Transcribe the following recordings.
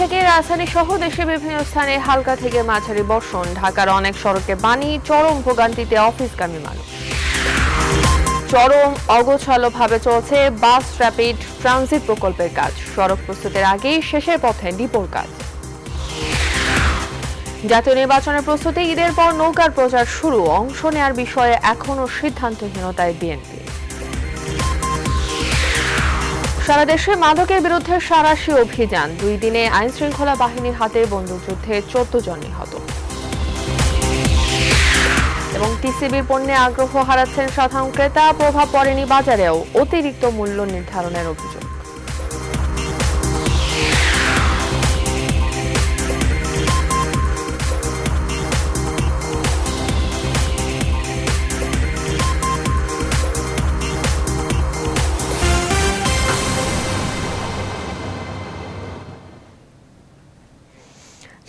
থেকে রাজধানী সহ দেশে বিভিন্ন স্থানে হালকা থেকে মাঝারি বর্ষণ ঢাকার অনেক সড়কে বানি চরম ভোগান্তিতে অফিসগামী মানুষ চরম অগোছালোভাবে চলছে বাস র্যাপিড ট্রানজিট প্রকল্পের কাজ সড়ক প্রস্তুতের আগেই শেষের পথে ডিপোর কাজ জাতীয় নির্বাচনের প্রস্তুতি ঈদের পর নৌকার প্রচার শুরু অংশ নেয়ার বিষয়ে এখনও সিদ্ধান্তহীনতায় বিএনপি সারা দেশে মাদকের বিরুদ্ধে সারাশি অভিযান দুই দিনে আইন শৃঙ্খলা বাহিনীর হাতে বন্দুকযুদ্ধে চোদ্দ জন নিহত এবং টিসিবির পণ্যে আগ্রহ হারাচ্ছেন সাধারণ ক্রেতা প্রভাব পড়েনি বাজারেও অতিরিক্ত মূল্য নির্ধারণের অভিযোগ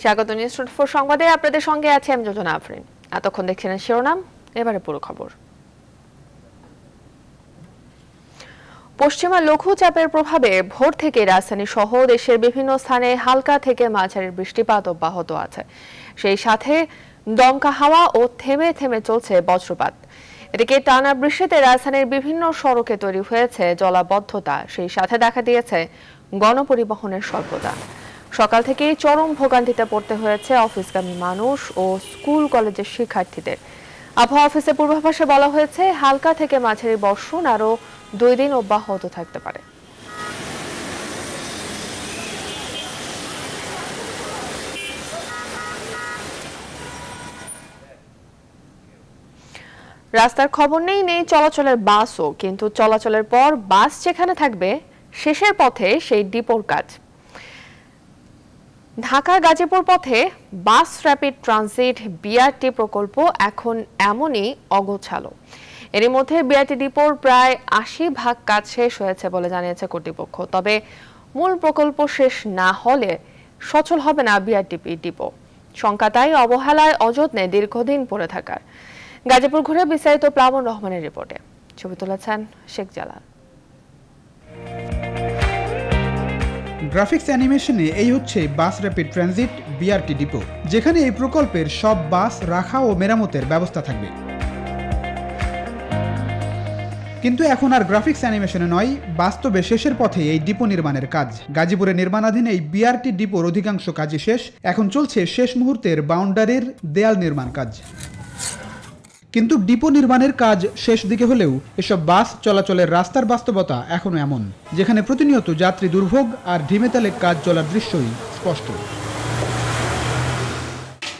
স্বাগত নিউজ ফোর সংবাদে আপনাদের সঙ্গে আছে আমি যোজনা আফরিন এতক্ষণ দেখছিলেন শিরোনাম এবারে পুরো খবর পশ্চিমা লঘুচাপের প্রভাবে ভোর থেকে রাজধানী সহ দেশের বিভিন্ন স্থানে হালকা থেকে মাঝারি বৃষ্টিপাত অব্যাহত আছে সেই সাথে দমকা হাওয়া ও থেমে থেমে চলছে বজ্রপাত এদিকে টানা বৃষ্টিতে রাজধানীর বিভিন্ন সড়কে তৈরি হয়েছে জলাবদ্ধতা সেই সাথে দেখা দিয়েছে গণপরিবহনের স্বল্পতা সকাল থেকে চরম ভোগান্তিতে পড়তে হয়েছে অফিসগামী মানুষ ও স্কুল কলেজের শিক্ষার্থীদের আবহাওয়া অফিসের পূর্বাভাসে বলা হয়েছে হালকা থেকে মাঝারি বর্ষণ আরও দুই দিন অব্যাহত থাকতে পারে রাস্তার খবর নেই নেই চলাচলের বাসও কিন্তু চলাচলের পর বাস যেখানে থাকবে শেষের পথে সেই ডিপোর কাজ ঢাকা গাজীপুর পথে বাস র্যাপিড ট্রানজিট বিআরটি প্রকল্প এখন এমনই অগোছালো এর মধ্যে বিআরটি ডিপোর প্রায় আশি ভাগ কাজ শেষ হয়েছে বলে জানিয়েছে কর্তৃপক্ষ তবে মূল প্রকল্প শেষ না হলে সচল হবে না বিআরটিপি ডিপো শঙ্কা তাই অবহেলায় অযত্নে দীর্ঘদিন পড়ে থাকার গাজীপুর ঘুরে বিস্তারিত প্লাবন রহমানের রিপোর্টে ছবি তুলেছেন শেখ জালাল গ্রাফিক্স অ্যানিমেশনে এই হচ্ছে bus rapid transit BRT depot যেখানে এই প্রকল্পের সব বাস রাখা ও মেরামতের ব্যবস্থা থাকবে কিন্তু এখন আর গ্রাফিক্স অ্যানিমেশনে নয় বাস্তবে শেষের পথে এই ডিপো নির্মাণের কাজ গাজীপুরে নির্মাণাধীন এই বিআরটি ডিপোর অধিকাংশ কাজই শেষ এখন চলছে শেষ মুহূর্তের বাউন্ডারির দেয়াল নির্মাণ কাজ কিন্তু ডিপো নির্মাণের কাজ শেষ দিকে হলেও এসব বাস চলাচলের রাস্তার বাস্তবতা এখনও এমন যেখানে প্রতিনিয়ত যাত্রী দুর্ভোগ আর ঢিমেতালে কাজ চলার দৃশ্যই স্পষ্ট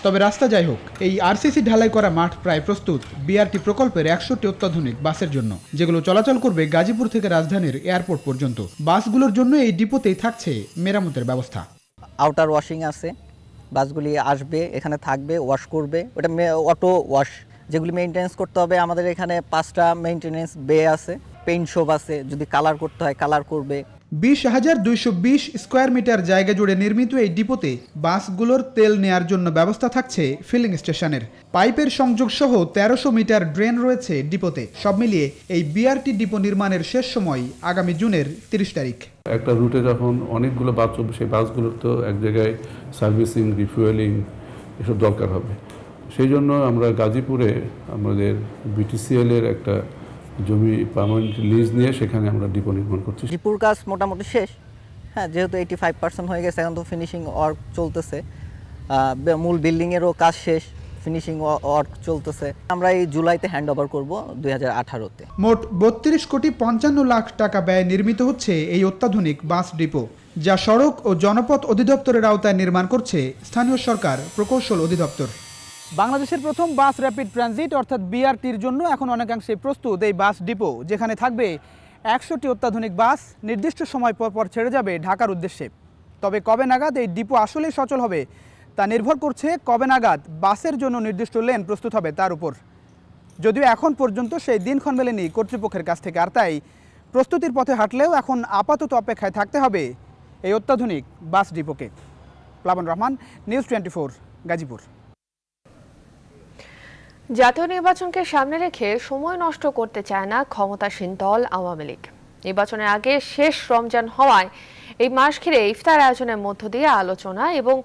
তবে রাস্তা যাই হোক এই আরসিসি ঢালাই করা মাঠ প্রায় প্রস্তুত বিআরটি প্রকল্পের একশোটি অত্যাধুনিক বাসের জন্য যেগুলো চলাচল করবে গাজীপুর থেকে রাজধানীর এয়ারপোর্ট পর্যন্ত বাসগুলোর জন্য এই ডিপোতেই থাকছে মেরামতের ব্যবস্থা আউটার ওয়াশিং আছে বাসগুলি আসবে এখানে থাকবে ওয়াশ করবে ওটা অটো ওয়াশ যেগুলি মেনটেন্স করতে হবে আমাদের এখানে পাঁচটা মেনটেনেন্স বে আছে পেইন্ট শপ আছে যদি কালার করতে হয় কালার করবে বিশ হাজার দুইশো বিশ স্কোয়ার মিটার জায়গা জুড়ে নির্মিত এই ডিপোতে বাসগুলোর তেল নেয়ার জন্য ব্যবস্থা থাকছে ফিলিং স্টেশনের পাইপের সংযোগ সহ তেরোশো মিটার ড্রেন রয়েছে ডিপোতে সব মিলিয়ে এই বিআরটি ডিপো নির্মাণের শেষ সময় আগামী জুনের তিরিশ তারিখ একটা রুটে যখন অনেকগুলো বাস সেই বাসগুলোর তো এক জায়গায় সার্ভিসিং রিফুয়েলিং এসব দরকার হবে সেই জন্য আমরা গাজীপুরে আমাদের বিটিসিএলের একটা জমি পার্মানেন্ট লিজ নিয়ে সেখানে আমরা ডিপো নির্মাণ করছি ডিপোর কাজ মোটামুটি শেষ হ্যাঁ যেহেতু এইটি ফাইভ পার্সেন্ট হয়ে গেছে এখন তো ফিনিশিং ওয়ার্ক চলতেছে মূল বিল্ডিংয়েরও কাজ শেষ ফিনিশিং ওয়ার্ক চলতেছে আমরা এই জুলাইতে হ্যান্ড ওভার করবো দুই হাজার আঠারোতে মোট বত্রিশ কোটি পঞ্চান্ন লাখ টাকা ব্যয় নির্মিত হচ্ছে এই অত্যাধুনিক বাস ডিপো যা সড়ক ও জনপথ অধিদপ্তরের আওতায় নির্মাণ করছে স্থানীয় সরকার প্রকৌশল অধিদপ্তর বাংলাদেশের প্রথম বাস র্যাপিড ট্রানজিট অর্থাৎ বিআরটির জন্য এখন অনেকাংশে প্রস্তুত এই বাস ডিপো যেখানে থাকবে একশোটি অত্যাধুনিক বাস নির্দিষ্ট সময় পর পর ছেড়ে যাবে ঢাকার উদ্দেশ্যে তবে কবে নাগাদ এই ডিপো আসলে সচল হবে তা নির্ভর করছে কবে নাগাদ বাসের জন্য নির্দিষ্ট লেন প্রস্তুত হবে তার উপর যদিও এখন পর্যন্ত সেই দিনক্ষণ মেলেনি কর্তৃপক্ষের কাছ থেকে আর তাই প্রস্তুতির পথে হাঁটলেও এখন আপাতত অপেক্ষায় থাকতে হবে এই অত্যাধুনিক বাস ডিপোকে Plabon Rahman news twenty four Gazipur জাতীয় নির্বাচনকে সামনে রেখে সময় নষ্ট করতে চায় না ক্ষমতাসীন দল আওয়ামী লীগ নির্বাচনের আগে শেষ রমজান হওয়ায় এই মাস ঘিরে ইফতার আয়োজনের মধ্য দিয়ে আলোচনা এবং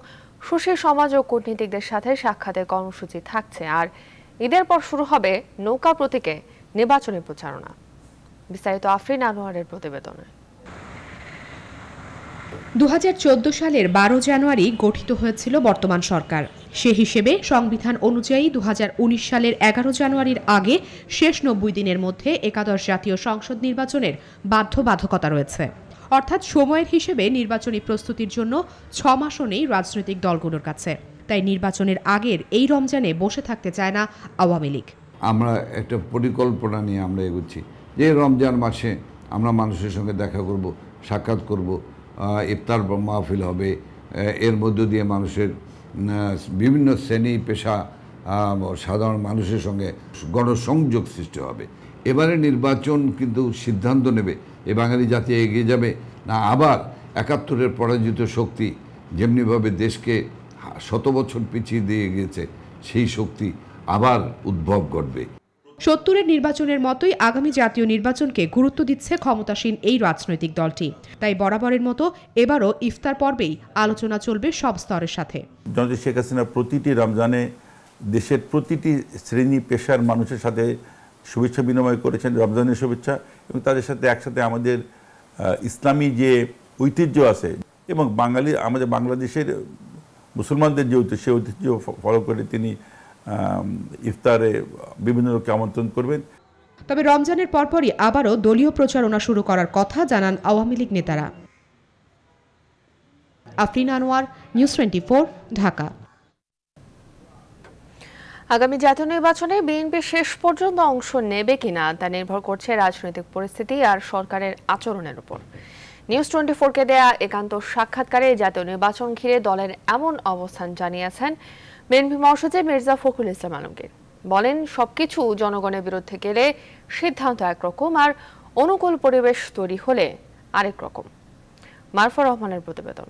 সুশীল সমাজ ও কূটনীতিকদের সাথে সাক্ষাতের কর্মসূচি থাকছে আর ঈদের পর শুরু হবে নৌকা প্রতীকে নির্বাচনী প্রচারণা বিস্তারিত আফরিন আনোয়ারের প্রতিবেদনে দু সালের বারো জানুয়ারি গঠিত হয়েছিল বর্তমান সরকার সে হিসেবে সংবিধান অনুযায়ী দু সালের এগারো জানুয়ারির আগে শেষ নব্বই দিনের মধ্যে একাদশ জাতীয় সংসদ নির্বাচনের বাধ্যবাধকতা রয়েছে অর্থাৎ সময়ের হিসেবে নির্বাচনী প্রস্তুতির জন্য ছ মাসও নেই রাজনৈতিক দলগুলোর কাছে তাই নির্বাচনের আগের এই রমজানে বসে থাকতে চায় না আওয়ামী লীগ আমরা একটা পরিকল্পনা নিয়ে আমরা এগুচ্ছি যে রমজান মাসে আমরা মানুষের সঙ্গে দেখা করব সাক্ষাৎ করব ইফতার মাহফিল হবে এর মধ্য দিয়ে মানুষের বিভিন্ন শ্রেণী পেশা সাধারণ মানুষের সঙ্গে গণসংযোগ সৃষ্টি হবে এবারে নির্বাচন কিন্তু সিদ্ধান্ত নেবে এ বাঙালি জাতি এগিয়ে যাবে না আবার একাত্তরের পরাজিত শক্তি যেমনিভাবে দেশকে শত বছর পিছিয়ে দিয়ে গিয়েছে সেই শক্তি আবার উদ্ভব ঘটবে সত্তরের নির্বাচনের মতোই আগামী জাতীয় নির্বাচনকে গুরুত্ব দিচ্ছে ক্ষমতাসীন এই রাজনৈতিক দলটি তাই বরাবরের মতো এবারও ইফতার পর্বেই আলোচনা চলবে সব স্তরের সাথে জনতা শেখ হাসিনা প্রতিটি রমজানে দেশের প্রতিটি শ্রেণী পেশার মানুষের সাথে শুভেচ্ছা বিনিময় করেছেন রমজানের শুভেচ্ছা এবং তাদের সাথে একসাথে আমাদের ইসলামী যে ঐতিহ্য আছে এবং বাঙালি আমাদের বাংলাদেশের মুসলমানদের যে ঐতিহ্য সে ঐতিহ্য ফলো করে তিনি ইফতারে বিভিন্ন লোককে আমন্ত্রণ করবেন তবে রমজানের পরপরই আবারও দলীয় প্রচারণা শুরু করার কথা জানান আওয়ামী লীগ নেতারা Afrin Anwar news twenty four Dhaka আগামী জাতীয় নির্বাচনে বিএনপি শেষ পর্যন্ত অংশ নেবে কিনা তা নির্ভর করছে রাজনৈতিক পরিস্থিতি আর সরকারের আচরণের উপর নিউজ টোয়েন্টি ফোরকে দেয়া একান্ত সাক্ষাৎকারে জাতীয় নির্বাচন ঘিরে দলের এমন অবস্থান জানিয়েছেন বিএনপি মহাসচিব মির্জা ফখরুল ইসলাম আলমগীর বলেন সবকিছু জনগণের বিরুদ্ধে গেলে সিদ্ধান্ত একরকম আর অনুকূল পরিবেশ তৈরি হলে আরেক রকম মারফা রহমানের প্রতিবেদন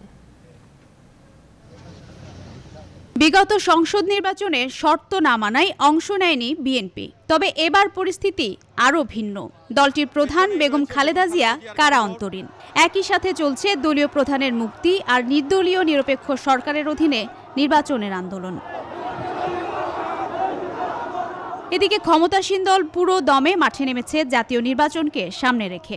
বিগত সংসদ নির্বাচনে শর্ত না মানায় অংশ নেয়নি বিএনপি তবে এবার পরিস্থিতি আরও ভিন্ন দলটির প্রধান বেগম খালেদা জিয়া কারা অন্তরীণ একই সাথে চলছে দলীয় প্রধানের মুক্তি আর নির্দলীয় নিরপেক্ষ সরকারের অধীনে নির্বাচনের আন্দোলন এদিকে ক্ষমতাসীন দল পুরো দমে মাঠে নেমেছে জাতীয় নির্বাচনকে সামনে রেখে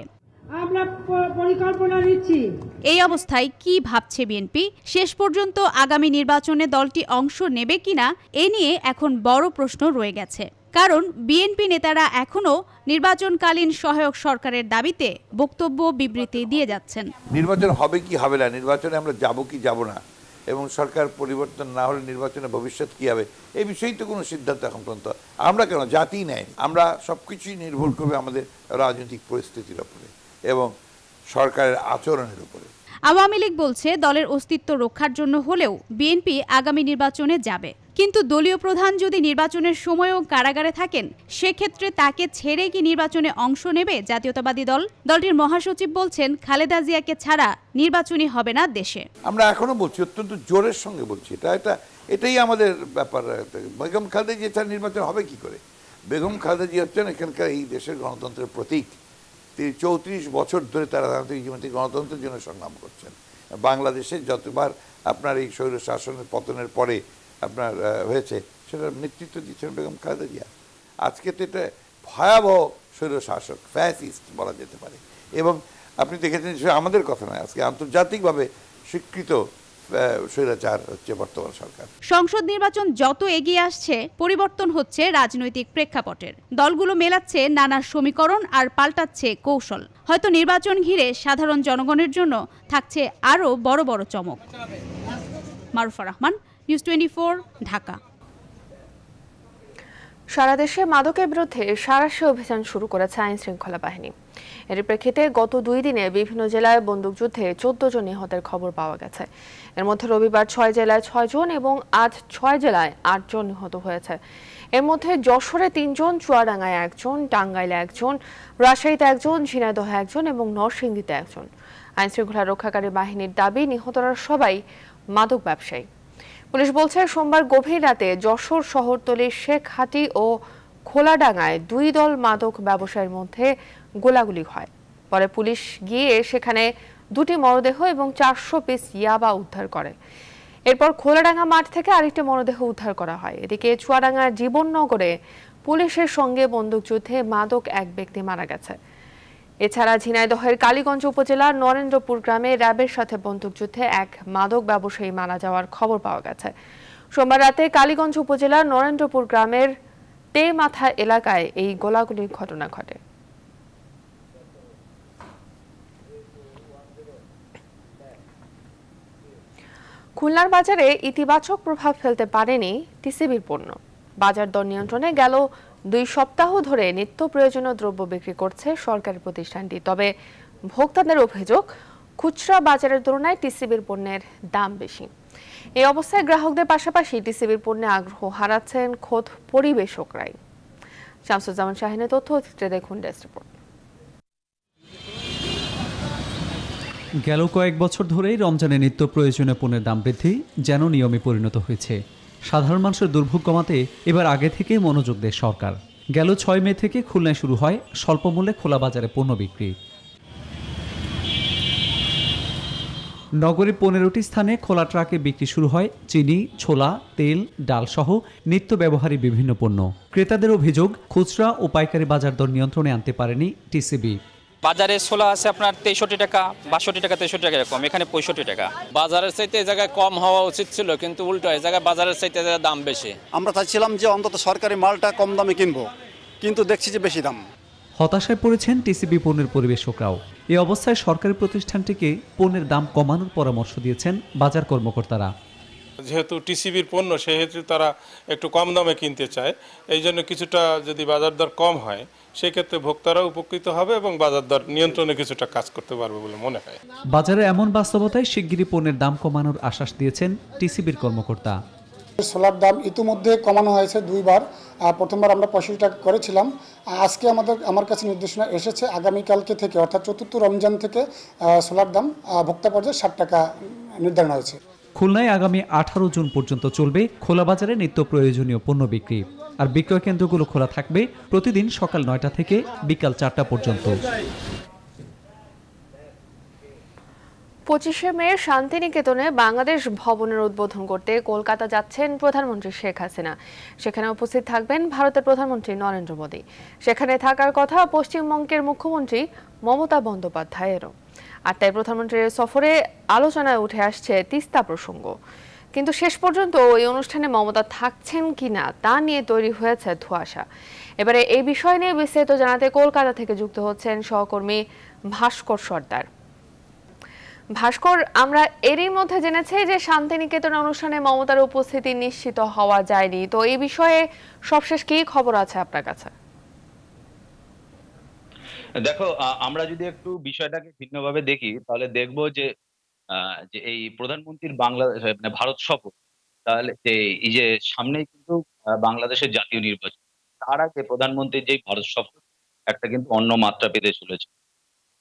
এই অবস্থায় কি ভাবছে বিএনপি শেষ পর্যন্ত আগামী নির্বাচনে দলটি অংশ নেবে কিনা এ নিয়ে এখন বড় প্রশ্ন রয়ে গেছে কারণ বিএনপি নেতারা এখনও নির্বাচনকালীন সহায়ক সরকারের দাবিতে বক্তব্য বিবৃতি দিয়ে যাচ্ছেন নির্বাচন হবে কি হবে না নির্বাচনে আমরা যাব কি যাব না এবং সরকার পরিবর্তন না হলে নির্বাচনে ভবিষ্যৎ কী হবে এই বিষয়েই তো কোনো সিদ্ধান্ত এখন পর্যন্ত আমরা কেন জাতি নেয় আমরা সব কিছুই নির্ভর করবে আমাদের রাজনৈতিক পরিস্থিতির ওপরে এবং সরকারের আচরণের উপরে আওয়ামী লীগ বলছে দলের অস্তিত্ব রক্ষার জন্য হলেও বিএনপি আগামী নির্বাচনে যাবে কিন্তু দলীয় প্রধান যদি নির্বাচনের সময়ও কারাগারে থাকেন সেক্ষেত্রে তাকে ছেড়ে কি নির্বাচনে অংশ নেবে জাতীয়তাবাদী দল দলটির মহাসচিব বলছেন খালেদা জিয়াকে ছাড়া নির্বাচনী হবে না দেশে আমরা এখনো বলছি অত্যন্ত জোরের সঙ্গে বলছি এটা এটা এটাই আমাদের ব্যাপার বেগম খালেদা জিয়া ছাড়া নির্বাচন হবে কি করে বেগম খালেদা জিয়া হচ্ছেন এখানকার এই দেশের গণতন্ত্রের প্রতীক তিনি চৌত্রিশ বছর ধরে তারা রাজনৈতিক গণতন্ত্রের জন্য সংগ্রাম করছেন বাংলাদেশে যতবার আপনার এই শৈল শাসনের পতনের পরে আপনার হয়েছে সেটার নেতৃত্ব দিচ্ছেন বেগম কাদেরিয়া আজকে তো এটা ভয়াবহ স্বৈরশাসক ফ্যাসিস্ট বলা যেতে পারে এবং আপনি দেখেছেন সে আমাদের কথা নয় আজকে আন্তর্জাতিকভাবে স্বীকৃত সংসদ নির্বাচন যত এগিয়ে আসছে পরিবর্তন হচ্ছে রাজনৈতিক প্রেক্ষাপটের দলগুলো মেলাচ্ছে নানা সমীকরণ আর পাল্টাচ্ছে কৌশল হয়তো নির্বাচন ঘিরে সাধারণ জনগণের জন্য থাকছে আরও বড় বড় চমক মারুফা রহমান নিউজ টোয়েন্টি ঢাকা সারা দেশে মাদকের বিরুদ্ধে সারাশে অভিযান শুরু করেছে আইন শৃঙ্খলা বাহিনী এর প্রেক্ষিতে গত দুই দিনে বিভিন্ন জেলায় বন্দুকযুদ্ধে চোদ্দ জন নিহতের খবর পাওয়া গেছে এর মধ্যে রবিবার ছয় জেলায় ছয় জন এবং আজ ছয় জেলায় আটজন নিহত হয়েছে এর মধ্যে যশোরে তিনজন চুয়াডাঙ্গায় একজন টাঙ্গাইলে একজন রাজশাহীতে একজন ঝিনাইদহে একজন এবং নরসিংদীতে একজন আইনশৃঙ্খলা রক্ষাকারী বাহিনীর দাবি নিহতরা সবাই মাদক ব্যবসায়ী পুলিশ বলছে সোমবার গভীর রাতে যশোর শহরতলির শেখহাটি ও খোলাডাঙ্গায় দুই দল মাদক ব্যবসায়ীর মধ্যে গোলাগুলি হয় পরে পুলিশ গিয়ে সেখানে দুটি মরদেহ এবং চারশো পিস ইয়াবা উদ্ধার করে এরপর খোলাডাঙ্গা মাঠ থেকে আরেকটি মরদেহ উদ্ধার করা হয় এদিকে চুয়াডাঙ্গার জীবননগরে পুলিশের সঙ্গে বন্দুকযুদ্ধে মাদক এক ব্যক্তি মারা গেছে এছাড়া ঝিনাইদহের কালীগঞ্জ উপজেলার নরেন্দ্রপুর গ্রামে র্যাবের সাথে বন্দুকযুদ্ধে এক মাদক ব্যবসায়ী মারা যাওয়ার খবর পাওয়া গেছে সোমবার রাতে কালীগঞ্জ উপজেলার নরেন্দ্রপুর গ্রামের তে মাথা এলাকায় এই গোলাগুলির ঘটনা ঘটে খুলনার বাজারে ইতিবাচক প্রভাব ফেলতে পারেনি টিসিবির পণ্য বাজার দর নিয়ন্ত্রণে গেল দুই সপ্তাহ ধরে নিত্য প্রয়োজনীয় দ্রব্য বিক্রি করছে সরকারি প্রতিষ্ঠানটি তবে ভোক্তাদের অভিযোগ খুচরা বাজারের তুলনায় টিসিবির পণ্যের দাম বেশি এই অবস্থায় গ্রাহকদের পাশাপাশি টিসিবির পণ্যে আগ্রহ হারাচ্ছেন খোদ পরিবেশকরাই শামসুজ্জামান শাহিনের তথ্য চিত্রে দেখুন ডেস্ক রিপোর্ট গেল কয়েক বছর ধরেই রমজানে নিত্য প্রয়োজনীয় পণ্যের দাম বৃদ্ধি যেন নিয়মে পরিণত হয়েছে সাধারণ মানুষের দুর্ভোগ কমাতে এবার আগে থেকে মনোযোগ দেয় সরকার গেল ছয় মে থেকে খুলনায় শুরু হয় স্বল্পমূল্যে খোলা বাজারে পণ্য বিক্রি নগরে পনেরোটি স্থানে খোলা ট্রাকে বিক্রি শুরু হয় চিনি ছোলা তেল ডাল সহ নিত্য ব্যবহারী বিভিন্ন পণ্য ক্রেতাদের অভিযোগ খুচরা ও পাইকারি বাজার দর নিয়ন্ত্রণে আনতে পারেনি টিসিবি বাজারে ছোলা আছে আপনার তেষট্টি টাকা বাষট্টি টাকা তেষট্টি টাকা এরকম এখানে পঁয়ষট্টি টাকা বাজারের চাইতে এই জায়গায় কম হওয়া উচিত ছিল কিন্তু উল্টো এই জায়গায় বাজারের চাইতে দাম বেশি আমরা চাইছিলাম যে অন্তত সরকারি মালটা কম দামে কিনবো কিন্তু দেখছি যে বেশি দাম হতাশায় পড়েছেন টিসিবি পণ্যের পরিবেশকরাও এ অবস্থায় সরকারি প্রতিষ্ঠানটিকে পণ্যের দাম কমানোর পরামর্শ দিয়েছেন বাজার কর্মকর্তারা যেহেতু টিসিবির পণ্য সেহেতু তারা একটু কম দামে কিনতে চায় এই জন্য কিছুটা যদি বাজার দর কম হয় সেক্ষেত্রে ভোক্তারা উপকৃত হবে এবং বাজার দর নিয়ন্ত্রণে কিছুটা কাজ করতে পারবে বলে মনে হয় বাজারে এমন বাস্তবতায় শিগগিরই পণ্যের দাম কমানোর আশ্বাস দিয়েছেন টিসিবির কর্মকর্তা সোলার দাম ইতিমধ্যে কমানো হয়েছে দুইবার প্রথমবার আমরা পঁয়ষট্টি টাকা করেছিলাম আজকে আমাদের আমার কাছে নির্দেশনা এসেছে আগামীকালকে থেকে অর্থাৎ চতুর্থ রমজান থেকে সোলার দাম ভোক্তা পর্যায়ে ষাট টাকা নির্ধারণ হয়েছে খুলনায় আগামী আঠারো জুন পর্যন্ত চলবে খোলা বাজারে নিত্য প্রয়োজনীয় পণ্য বিক্রি আর বিক্রয় কেন্দ্রগুলো খোলা থাকবে প্রতিদিন সকাল নয়টা থেকে বিকাল চারটা পর্যন্ত পঁচিশে মে শান্তিনিকেতনে বাংলাদেশ ভবনের উদ্বোধন করতে কলকাতা যাচ্ছেন প্রধানমন্ত্রী শেখ হাসিনা সেখানে উপস্থিত থাকবেন ভারতের প্রধানমন্ত্রী নরেন্দ্র মোদী সেখানে থাকার কথা পশ্চিমবঙ্গের মুখ্যমন্ত্রী মমতা বন্দ্যোপাধ্যায়েরও আর তাই প্রধানমন্ত্রীর সফরে আলোচনায় উঠে আসছে তিস্তা প্রসঙ্গ কিন্তু শেষ পর্যন্ত ওই অনুষ্ঠানে মমতা থাকছেন কি না তা নিয়ে তৈরি হয়েছে ধোয়াশা এবারে এই বিষয় নিয়ে বিস্তারিত জানাতে কলকাতা থেকে যুক্ত হচ্ছেন সহকর্মী ভাস্কর সর্দার ভাস্কর আমরা এরই মধ্যে জেনেছি যে শান্তিনিকেতন অনুষ্ঠানে মমতার উপস্থিতি নিশ্চিত হওয়া যায়নি তো এই বিষয়ে সবশেষ কি খবর আছে আপনার কাছে দেখো আমরা যদি একটু বিষয়টাকে ভিন্নভাবে দেখি তাহলে দেখবো যে যে এই প্রধানমন্ত্রীর বাংলাদেশ মানে ভারত সফর তাহলে এই যে সামনেই কিন্তু বাংলাদেশের জাতীয় নির্বাচন তার আগে প্রধানমন্ত্রীর যে ভারত সফর একটা কিন্তু অন্য মাত্রা পেতে চলেছে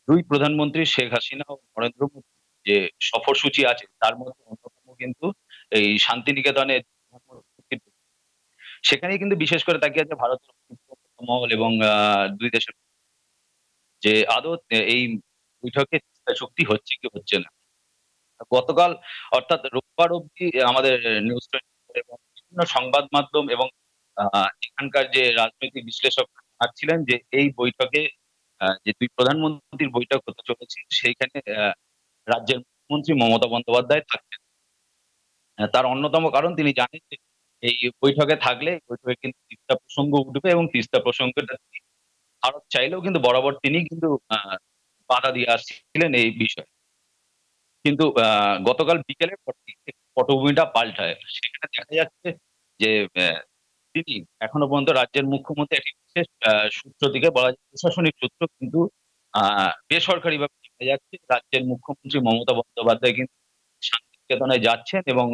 দুই প্রধানমন্ত্রী শেখ হাসিনা ও নরেন্দ্র মোদী যে সফর সূচি আছে তার মধ্যে অন্যতম কিন্তু এই শান্তিনিকেতনে সেখানে কিন্তু বিশেষ করে তাকিয়ে আছে ভারত মহল এবং দুই দেশের যে আদৌ এই বৈঠকে চুক্তি হচ্ছে কি হচ্ছে না গতকাল অর্থাৎ রোববার অব্দি আমাদের নিউজ এবং বিভিন্ন সংবাদ মাধ্যম এবং এখানকার যে রাজনৈতিক বিশ্লেষক ছিলেন যে এই বৈঠকে যে দুই প্রধানমন্ত্রীর বৈঠক হতে চলেছে সেইখানে রাজ্যের মুখ্যমন্ত্রী মমতা বন্দ্যোপাধ্যায় থাকবেন তার অন্যতম কারণ তিনি জানেন যে এই বৈঠকে থাকলে বৈঠকে কিন্তু তিস্তা প্রসঙ্গ উঠবে এবং তিস্তা প্রসঙ্গটা ভারত চাইলেও কিন্তু বরাবর তিনি কিন্তু বাধা দিয়ে আসছিলেন এই বিষয়ে কিন্তু গতকাল বিকেলে পটভূমিটা পাল্টায় সেখানে দেখা যাচ্ছে যে তিনি এখনো পর্যন্ত রাজ্যের মুখ্যমন্ত্রী একটি বিশেষ সূত্র থেকে বলা যায় প্রশাসনিক সূত্র কিন্তু বেসরকারিভাবে দেখা যাচ্ছে রাজ্যের মুখ্যমন্ত্রী মমতা বন্দ্যোপাধ্যায় কিন্তু শান্তিনিকেতনে যাচ্ছেন এবং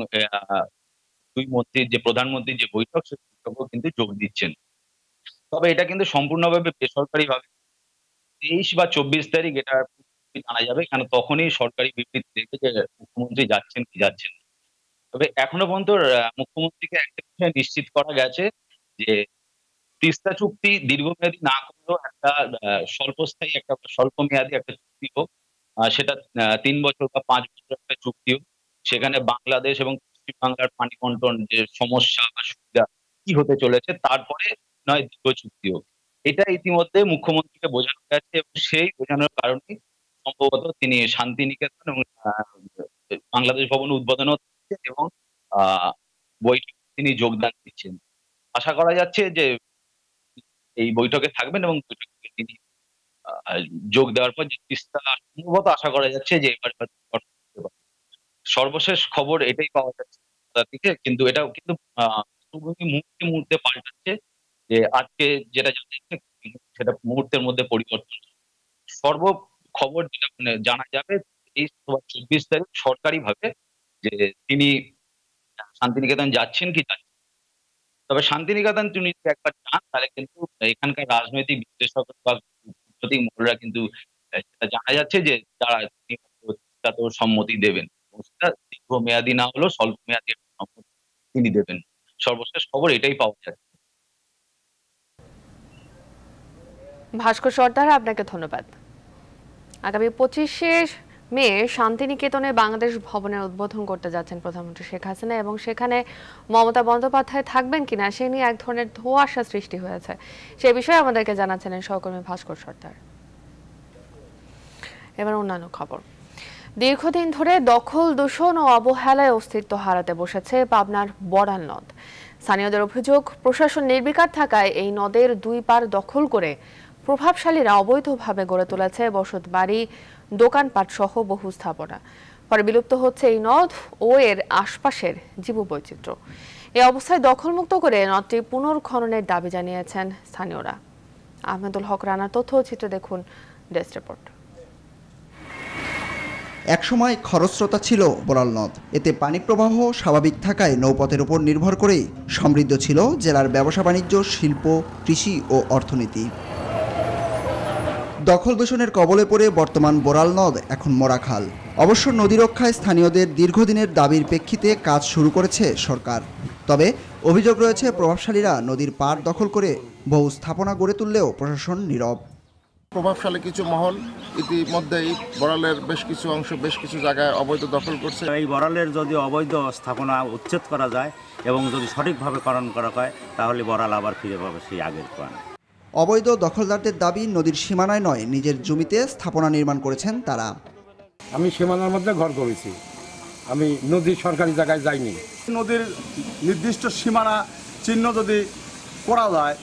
দুই মন্ত্রীর যে প্রধানমন্ত্রীর যে বৈঠক সে বৈঠকও কিন্তু যোগ দিচ্ছেন তবে এটা কিন্তু সম্পূর্ণভাবে বেসরকারিভাবে তেইশ বা চব্বিশ তারিখ এটা জানা যাবে কেন তখনই সরকারি বিবৃতি দেখবে যে মুখ্যমন্ত্রী যাচ্ছেন কি যাচ্ছেন তবে এখনো পর্যন্ত মুখ্যমন্ত্রীকে একটা বিষয় নিশ্চিত করা গেছে যে তিস্তা চুক্তি দীর্ঘমেয়াদী না করলেও একটা স্বল্পস্থায়ী একটা স্বল্প মেয়াদী একটা চুক্তি হোক সেটা তিন বছর বা পাঁচ বছর একটা চুক্তি হোক সেখানে বাংলাদেশ এবং পশ্চিমবাংলার পানি কন্টন যে সমস্যা বা সুবিধা কি হতে চলেছে তারপরে নয় দীর্ঘ চুক্তি হোক এটা ইতিমধ্যে মুখ্যমন্ত্রীকে বোঝানো গেছে এবং সেই বোঝানোর কারণে সম্ভবত তিনি শান্তিনিকেতন এবং বাংলাদেশ ভবন উদ্বোধন হচ্ছে এবং বৈঠক তিনি যোগদান দিচ্ছেন আশা করা যাচ্ছে যে এই বৈঠকে থাকবেন এবং বৈঠকে তিনি যোগ দেওয়ার পর যে তিস্তা সম্ভবত আশা করা যাচ্ছে যে এবার সর্বশেষ খবর এটাই পাওয়া যাচ্ছে কিন্তু এটাও কিন্তু মুহূর্তে মুহূর্তে পাল্টাচ্ছে যে আজকে যেটা সেটা মুহূর্তের মধ্যে পরিবর্তন সর্ব খবর যেটা মানে জানা যাবে চব্বিশ তারিখ সরকারিভাবে যে তিনি শান্তিনিকেতন যাচ্ছেন কি যাচ্ছেন তবে শান্তিনিকেতন তিনি একবার যান তাহলে কিন্তু এখানকার রাজনৈতিক বিশ্লেষক বা কূটনৈতিক মহলরা কিন্তু সেটা জানা যাচ্ছে যে তারা তাতেও সম্মতি দেবেন সেটা দীর্ঘমেয়াদী না হলেও স্বল্প মেয়াদী সম্মতি তিনি দেবেন সর্বশেষ খবর এটাই পাওয়া যাচ্ছে ভাস্কর সর্দার আপনাকে ধন্যবাদ আগামী পঁচিশে মে শান্তিনিকেতনে বাংলাদেশ ভবনের উদ্বোধন করতে যাচ্ছেন প্রধানমন্ত্রী শেখ হাসিনা এবং সেখানে মমতা বন্দ্যোপাধ্যায় থাকবেন কিনা সে নিয়ে এক ধরনের ধোয়াশা সৃষ্টি হয়েছে সে বিষয়ে আমাদেরকে জানাচ্ছিলেন সহকর্মী ভাস্কর সর্দার এবার অন্যান্য খবর দীর্ঘদিন ধরে দখল দূষণ ও অবহেলায় অস্তিত্ব হারাতে বসেছে পাবনার বড়াল নদ স্থানীয়দের অভিযোগ প্রশাসন নির্বিকার থাকায় এই নদের দুই পার দখল করে প্রভাবশালীরা অবৈধভাবে গড়ে তুলেছে বসত বাড়ি দোকানপাট সহ বহু স্থাপনা পরে বিলুপ্ত হচ্ছে এই নদ ও এর আশপাশের বৈচিত্র্য এই অবস্থায় দখলমুক্ত করে নদটি পুনর্খননের দাবি জানিয়েছেন স্থানীয়রা আহমেদুল হক রানার তথ্য চিত্র দেখুন ডেস্ক রিপোর্ট একসময় খরস্রোতা ছিল বড়াল নদ এতে পানি প্রবাহ স্বাভাবিক থাকায় নৌপথের উপর নির্ভর করে সমৃদ্ধ ছিল জেলার ব্যবসা বাণিজ্য শিল্প কৃষি ও অর্থনীতি দখল দূষণের কবলে পড়ে বর্তমান বোরাল নদ এখন মরাখাল অবশ্য নদী রক্ষায় স্থানীয়দের দীর্ঘদিনের দাবির প্রেক্ষিতে কাজ শুরু করেছে সরকার তবে অভিযোগ রয়েছে প্রভাবশালীরা নদীর পার দখল করে বহু স্থাপনা গড়ে তুললেও প্রশাসন নীরব প্রভাবশালী কিছু মহল ইতিমধ্যেই বড়ালের বেশ কিছু অংশ বেশ কিছু জায়গায় অবৈধ দখল করছে এই বড়ালের যদি অবৈধ স্থাপনা উচ্ছেদ করা যায় এবং যদি সঠিকভাবে করণ করা হয় তাহলে বড়াল আবার ফিরে পাবে সেই আগের প্রাণ অবৈধ দখলদারদের দাবি নদীর সীমানায় নয় নিজের জমিতে স্থাপনা নির্মাণ করেছেন তারা আমি সীমানার মধ্যে ঘর করেছি আমি নদীর সরকারি জায়গায় যাইনি নদীর নির্দিষ্ট সীমানা চিহ্ন যদি করা যায়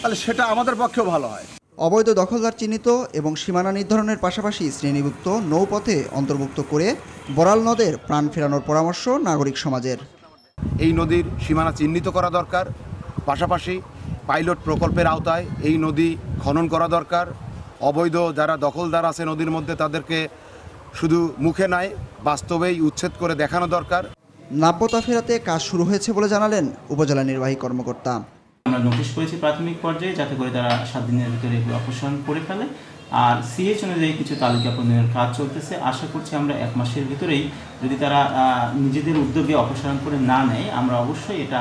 তাহলে সেটা আমাদের পক্ষেও ভালো হয় অবৈধ দখলদার চিহ্নিত এবং সীমানা নির্ধারণের পাশাপাশি শ্রেণীভুক্ত নৌপথে অন্তর্ভুক্ত করে বরাল নদের প্রাণ ফেরানোর পরামর্শ নাগরিক সমাজের এই নদীর সীমানা চিহ্নিত করা দরকার পাশাপাশি পাইলট প্রকল্পের আওতায় এই নদী খনন করা দরকার অবৈধ যারা দখলদার আছে নদীর মধ্যে তাদেরকে শুধু মুখে নয় বাস্তবেই উচ্ছেদ করে দেখানো দরকার নাব্যতা ফেরাতে কাজ শুরু হয়েছে বলে জানালেন উপজেলা নির্বাহী কর্মকর্তা আমরা নোটিশ করেছি প্রাথমিক পর্যায়ে যাতে করে তারা সাত দিনের ভিতরে এগুলো অপসারণ করে ফেলে আর সিএইচ অনুযায়ী কিছু তালিকা প্রণয়নের কাজ চলতেছে আশা করছি আমরা এক মাসের ভিতরেই যদি তারা নিজেদের উদ্যোগে অপসারণ করে না নেয় আমরা অবশ্যই এটা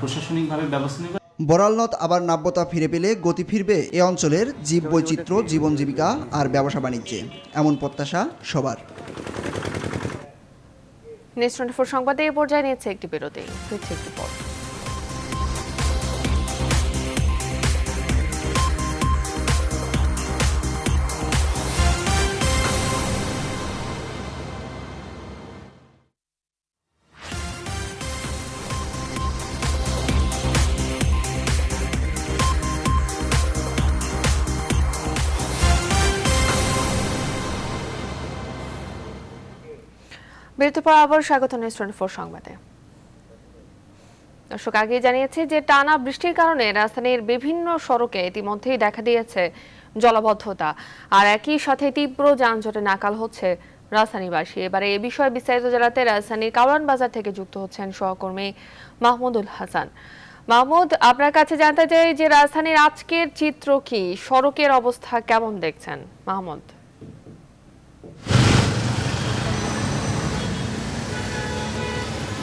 প্রশাসনিকভাবে ব্যবস্থা নেব বরাল নদ আবার নাব্যতা ফিরে পেলে গতি ফিরবে এ অঞ্চলের জীব বৈচিত্র্য জীবন জীবিকা আর ব্যবসা বাণিজ্যে এমন প্রত্যাশা সবার নেক্সট সংবাদে এ পর্যায়ে নিয়েছে একটি বিরতি হয়েছে একটি পর বিরতি পর আবার স্বাগত নিউজ টোয়েন্টি ফোর সংবাদে দর্শক আগে জানিয়েছে যে টানা বৃষ্টির কারণে রাজধানীর বিভিন্ন সড়কে ইতিমধ্যেই দেখা দিয়েছে জলাবদ্ধতা আর একই সাথে তীব্র যানজটে নাকাল হচ্ছে রাজধানীবাসী এবারে এ বিষয়ে বিস্তারিত জানাতে রাজধানীর কাওয়ান বাজার থেকে যুক্ত হচ্ছেন সহকর্মী মাহমুদুল হাসান মাহমুদ আপনার কাছে জানতে চাই যে রাজধানীর আজকের চিত্র কি সড়কের অবস্থা কেমন দেখছেন মাহমুদ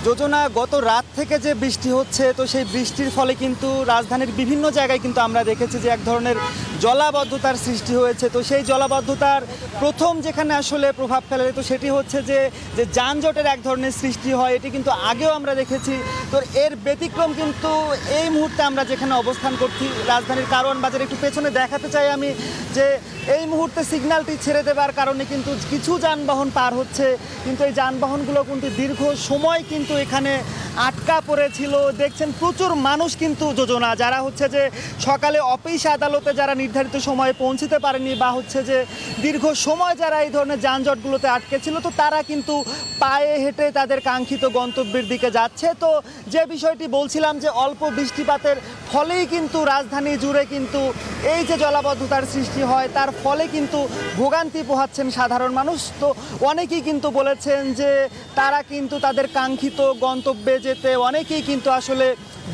যোজনা গত রাত থেকে যে বৃষ্টি হচ্ছে তো সেই বৃষ্টির ফলে কিন্তু রাজধানীর বিভিন্ন জায়গায় কিন্তু আমরা দেখেছি যে এক ধরনের জলাবদ্ধতার সৃষ্টি হয়েছে তো সেই জলাবদ্ধতার প্রথম যেখানে আসলে প্রভাব ফেলে তো সেটি হচ্ছে যে যে যানজটের এক ধরনের সৃষ্টি হয় এটি কিন্তু আগেও আমরা দেখেছি তো এর ব্যতিক্রম কিন্তু এই মুহূর্তে আমরা যেখানে অবস্থান করছি রাজধানীর কারণ বাজারে একটু পেছনে দেখাতে চাই আমি যে এই মুহূর্তে সিগন্যালটি ছেড়ে দেওয়ার কারণে কিন্তু কিছু যানবাহন পার হচ্ছে কিন্তু এই যানবাহনগুলো কিন্তু দীর্ঘ সময় কিন্তু এখানে আটকা পড়েছিল দেখছেন প্রচুর মানুষ কিন্তু যোজনা যারা হচ্ছে যে সকালে অফিস আদালতে যারা নির্ধারিত সময়ে পৌঁছতে পারেনি বা হচ্ছে যে দীর্ঘ সময় যারা এই ধরনের যানজটগুলোতে আটকে ছিল তো তারা কিন্তু পায়ে হেঁটে তাদের কাঙ্ক্ষিত গন্তব্যের দিকে যাচ্ছে তো যে বিষয়টি বলছিলাম যে অল্প বৃষ্টিপাতের ফলেই কিন্তু রাজধানী জুড়ে কিন্তু এই যে জলাবদ্ধতার সৃষ্টি হয় তার ফলে কিন্তু ভোগান্তি পোহাচ্ছেন সাধারণ মানুষ তো অনেকেই কিন্তু বলেছেন যে তারা কিন্তু তাদের কাঙ্ক্ষিত গন্তব্যে যেতে অনেকেই কিন্তু আসলে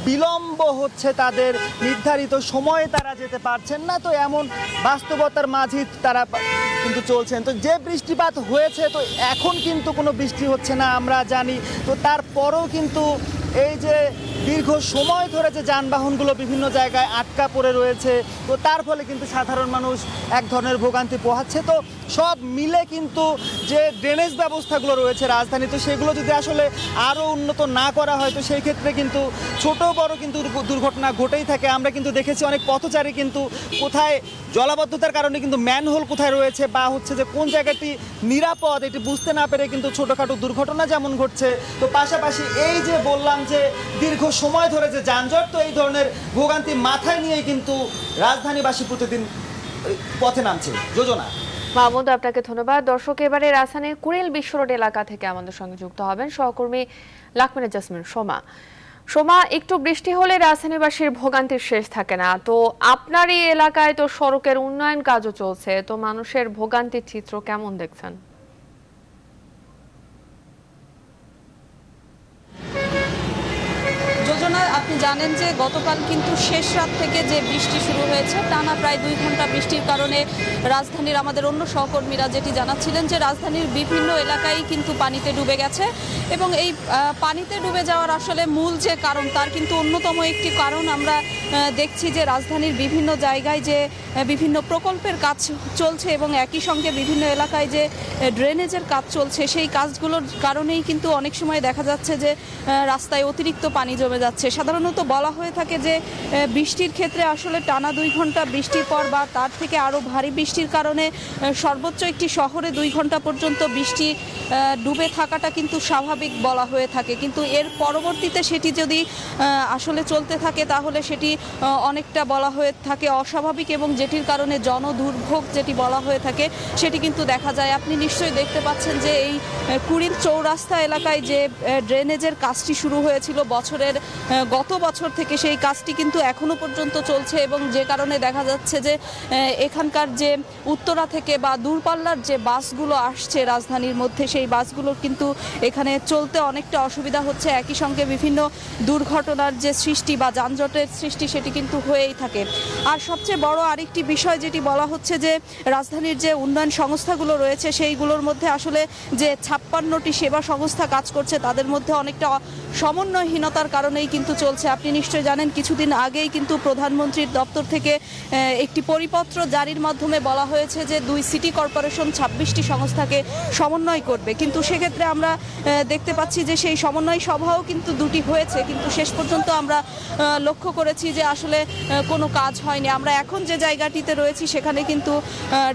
বিলম্ব হচ্ছে তাদের নির্ধারিত সময়ে তারা যেতে পারছেন না তো এমন বাস্তবতার মাঝে তারা কিন্তু চলছেন তো যে বৃষ্টিপাত হয়েছে তো এখন কিন্তু কোনো বৃষ্টি হচ্ছে না আমরা জানি তো তারপরেও কিন্তু এই যে দীর্ঘ সময় ধরে যে যানবাহনগুলো বিভিন্ন জায়গায় আটকা পড়ে রয়েছে তো তার ফলে কিন্তু সাধারণ মানুষ এক ধরনের ভোগান্তি পোহাচ্ছে তো সব মিলে কিন্তু যে ড্রেনেজ ব্যবস্থাগুলো রয়েছে রাজধানী তো সেগুলো যদি আসলে আরও উন্নত না করা হয় তো সেই ক্ষেত্রে কিন্তু ছোট বড় কিন্তু দুর্ঘটনা ঘটেই থাকে আমরা কিন্তু দেখেছি অনেক পথচারী কিন্তু কোথায় জলাবদ্ধতার কারণে কিন্তু ম্যানহোল কোথায় রয়েছে বা হচ্ছে যে কোন জায়গাটি নিরাপদ এটি বুঝতে না পেরে কিন্তু ছোটোখাটো দুর্ঘটনা যেমন ঘটছে তো পাশাপাশি এই যে বললাম যে দীর্ঘ সময় ধরে যে যানজট তো এই ধরনের ভোগান্তি মাথায় নিয়েই কিন্তু রাজধানীবাসী প্রতিদিন পথে নামছে যোজনা মাহমুদ আপনাকে ধন্যবাদ দর্শক এবারে রাজধানীর কুড়িল রোড এলাকা থেকে আমাদের সঙ্গে যুক্ত হবেন সহকর্মী লাকমিনা জাসমিন সোমা সোমা একটু বৃষ্টি হলে রাজধানীবাসীর ভোগান্তির শেষ থাকে না তো আপনার এই এলাকায় তো সড়কের উন্নয়ন কাজও চলছে তো মানুষের ভোগান্তির চিত্র কেমন দেখছেন আপনি জানেন যে গতকাল কিন্তু শেষ রাত থেকে যে বৃষ্টি শুরু হয়েছে টানা প্রায় দুই ঘন্টা বৃষ্টির কারণে রাজধানীর আমাদের অন্য সহকর্মীরা যেটি জানাচ্ছিলেন যে রাজধানীর বিভিন্ন এলাকায় কিন্তু পানিতে ডুবে গেছে এবং এই পানিতে ডুবে যাওয়ার আসলে মূল যে কারণ তার কিন্তু অন্যতম একটি কারণ আমরা দেখছি যে রাজধানীর বিভিন্ন জায়গায় যে বিভিন্ন প্রকল্পের কাজ চলছে এবং একই সঙ্গে বিভিন্ন এলাকায় যে ড্রেনেজের কাজ চলছে সেই কাজগুলোর কারণেই কিন্তু অনেক সময় দেখা যাচ্ছে যে রাস্তায় অতিরিক্ত পানি জমে যাচ্ছে সাধারণ সাধারণত বলা হয়ে থাকে যে বৃষ্টির ক্ষেত্রে আসলে টানা দুই ঘন্টা বৃষ্টির পর বা তার থেকে আরও ভারী বৃষ্টির কারণে সর্বোচ্চ একটি শহরে দুই ঘন্টা পর্যন্ত বৃষ্টি ডুবে থাকাটা কিন্তু স্বাভাবিক বলা হয়ে থাকে কিন্তু এর পরবর্তীতে সেটি যদি আসলে চলতে থাকে তাহলে সেটি অনেকটা বলা হয়ে থাকে অস্বাভাবিক এবং যেটির কারণে জনদুর্ভোগ যেটি বলা হয়ে থাকে সেটি কিন্তু দেখা যায় আপনি নিশ্চয়ই দেখতে পাচ্ছেন যে এই কুড়িল চৌরাস্তা এলাকায় যে ড্রেনেজের কাজটি শুরু হয়েছিল বছরের গত বছর থেকে সেই কাজটি কিন্তু এখনো পর্যন্ত চলছে এবং যে কারণে দেখা যাচ্ছে যে এখানকার যে উত্তরা থেকে বা দূরপাল্লার যে বাসগুলো আসছে রাজধানীর মধ্যে সেই বাসগুলোর কিন্তু এখানে চলতে অনেকটা অসুবিধা হচ্ছে একই সঙ্গে বিভিন্ন দুর্ঘটনার যে সৃষ্টি বা যানজটের সৃষ্টি সেটি কিন্তু হয়েই থাকে আর সবচেয়ে বড় আরেকটি বিষয় যেটি বলা হচ্ছে যে রাজধানীর যে উন্নয়ন সংস্থাগুলো রয়েছে সেইগুলোর মধ্যে আসলে যে ছাপ্পান্নটি সেবা সংস্থা কাজ করছে তাদের মধ্যে অনেকটা সমন্বয়হীনতার কারণেই কিন্তু চল চলছে আপনি নিশ্চয় জানেন কিছুদিন আগেই কিন্তু প্রধানমন্ত্রীর দপ্তর থেকে একটি পরিপত্র জারির মাধ্যমে বলা হয়েছে যে দুই সিটি কর্পোরেশন ছাব্বিশটি সংস্থাকে সমন্বয় করবে কিন্তু সেক্ষেত্রে আমরা দেখতে পাচ্ছি যে সেই সমন্বয় সভাও কিন্তু দুটি হয়েছে কিন্তু শেষ পর্যন্ত আমরা লক্ষ্য করেছি যে আসলে কোনো কাজ হয়নি আমরা এখন যে জায়গাটিতে রয়েছি সেখানে কিন্তু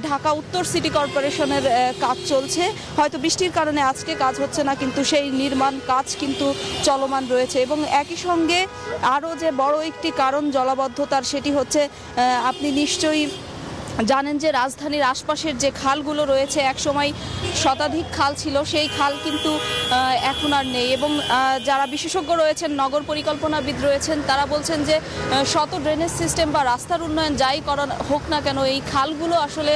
ঢাকা উত্তর সিটি কর্পোরেশনের কাজ চলছে হয়তো বৃষ্টির কারণে আজকে কাজ হচ্ছে না কিন্তু সেই নির্মাণ কাজ কিন্তু চলমান রয়েছে এবং একই সঙ্গে আরও যে বড় একটি কারণ জলাবদ্ধতার সেটি হচ্ছে আপনি নিশ্চয়ই জানেন যে রাজধানীর আশপাশের যে খালগুলো রয়েছে একসময় শতাধিক খাল ছিল সেই খাল কিন্তু এখন আর নেই এবং যারা বিশেষজ্ঞ রয়েছেন নগর পরিকল্পনাবিদ রয়েছেন তারা বলছেন যে শত ড্রেনেজ সিস্টেম বা রাস্তার উন্নয়ন যাই করা হোক না কেন এই খালগুলো আসলে